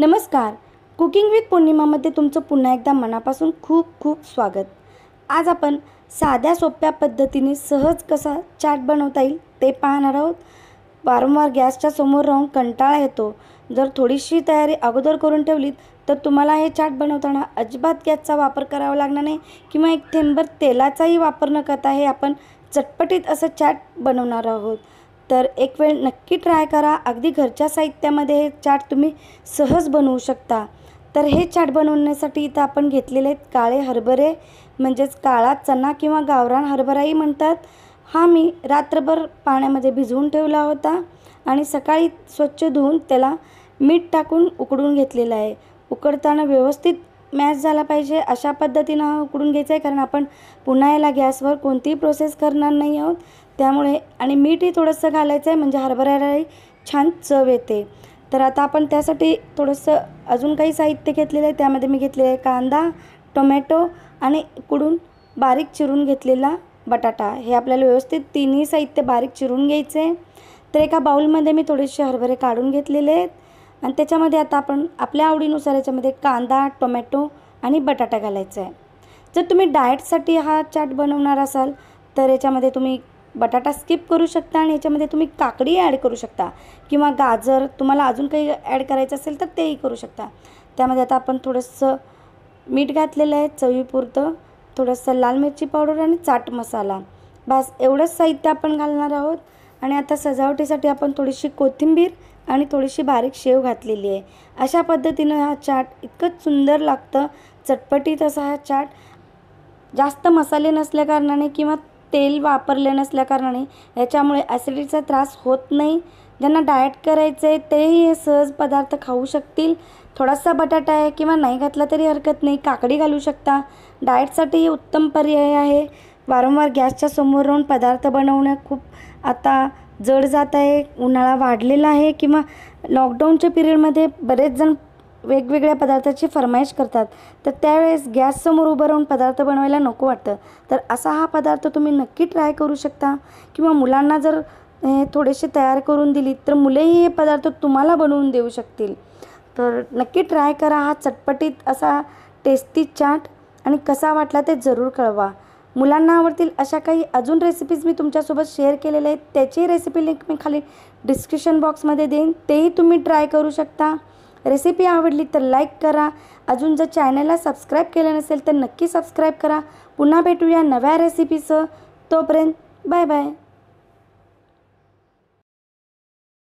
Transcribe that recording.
नमस्कार cooking with पौर्णिमामध्ये तुमचं पुन्हा एकदा मनापासून खूप खूप स्वागत आज आपण साध्या सोप्या पद्धतीने सहज कसा चाट बनवता येईल ते पाहणार आहोत वारंवार गॅसच्या समोर राहून कंटाळा येतो जर थोडीशी तयारी अगोदर करून ठेवलीत तर तुम्हाला हे चाट बनवताना अजिबात गॅसचा वापर करावा लागणार नाही किंवा एक थेंबर तेलाचाही वापर न करता हे आपण चटपटीत असं चाट बनवणार आहोत तर एक वेळ नक्की ट्राय करा अगदी घरच्या साहित्यामध्ये हे चाट तुम्ही सहज बनवू शकता तर हे चाट बनवण्यासाठी इथं आपण घेतलेले आहेत काळे हरभरे म्हणजेच काळा चना किंवा गावरान हरभराही म्हणतात हा मी रात्रभर पाण्यामध्ये भिजवून ठेवला होता आणि सकाळी स्वच्छ धुवून त्याला मीठ टाकून उकडून घेतलेला आहे उकडताना व्यवस्थित मॅश झाला पाहिजे अशा पद्धतीनं उकडून घ्यायचं आहे कारण आपण पुन्हा याला गॅसवर कोणतीही प्रोसेस करणार नाही आहोत त्यामुळे आणि मीठही थोडंसं घालायचं आहे म्हणजे हरभऱ्यालाही छान चव येते तर आता आपण त्यासाठी थोडंसं अजून काही साहित्य घेतलेलं आहे त्यामध्ये मी घेतलेलं आहे कांदा टोमॅटो आणि उकडून बारीक चिरून घेतलेला बटाटा हे आपल्याला व्यवस्थित तिन्ही साहित्य बारीक चिरून घ्यायचे आहे तर एका बाऊलमध्ये मी थोडेसे हरभरे काढून घेतलेले आहेत आणि त्याच्यामध्ये आता आपण आपल्या आवडीनुसार याच्यामध्ये कांदा टोमॅटो आणि बटाटा घालायचा आहे जर तुम्ही डाएटसाठी हा चाट बनवणार असाल तर याच्यामध्ये तुम्ही बटाटा स्किप करू शकता आणि याच्यामध्ये तुम्ही काकडी ॲड करू शकता किंवा गाजर तुम्हाला अजून काही ॲड करायचं असेल तर तेही करू शकता त्यामध्ये आता आपण थोडंसं मीठ घातलेलं आहे चवीपुरतं थोडंसं लाल मिरची पावडर आणि चाट मसाला बस एवढंच साहित्य आपण घालणार आहोत आणि आता सजावटीसाठी आपण थोडीशी कोथिंबीर आणि थोडीशी बारीक शेव घातलेली आहे अशा पद्धतीनं हा चाट इतकंच सुंदर लागतं चटपटीत असा हा चाट जास्त मसाले नसल्याकारणाने किंवा तेल वापरले नसल्याकारणाने याच्यामुळे ॲसिडीचा त्रास होत नाही ज्यांना डाएट करायचं आहे तेही हे सहज पदार्थ खाऊ शकतील थोडासा बटाटा आहे किंवा नाही घातला तरी हरकत नाही काकडी घालू शकता डाएटसाठी उत्तम पर्याय आहे वारंवार गॅसच्या समोर राहून पदार्थ बनवणं खूप आता जड जात आहे उन्हाळा वाढलेला आहे किंवा लॉकडाऊनच्या पिरियडमध्ये बरेच जण वेगवेगळ्या पदार्थाची फरमाईश करतात तर त्यावेळेस गॅससमोर उभं राहून पदार्थ बनवायला नको वाटतं तर असा हा पदार्थ तुम्ही नक्की ट्राय करू शकता किंवा मुलांना जर हे थोडेसे तयार करून दिली तर मुलेही हे पदार्थ तुम्हाला बनवून देऊ शकतील तर नक्की ट्राय करा हा चटपटीत असा टेस्टी चाट आणि कसा वाटला ते जरूर कळवा मुलांना आवडतील अशा काही अजून रेसिपीज मी तुमच्यासोबत शेअर केलेल्या आहेत त्याची रेसिपी लिंक मी खाली डिस्क्रिप्शन बॉक्समध्ये देईन तेही तुम्ही ट्राय करू शकता रेसिपी आवडली तर लाईक करा अजून जर चॅनलला सबस्क्राईब केलं नसेल तर नक्की सबस्क्राईब करा पुन्हा भेटूया नव्या रेसिपीचं तोपर्यंत बाय बाय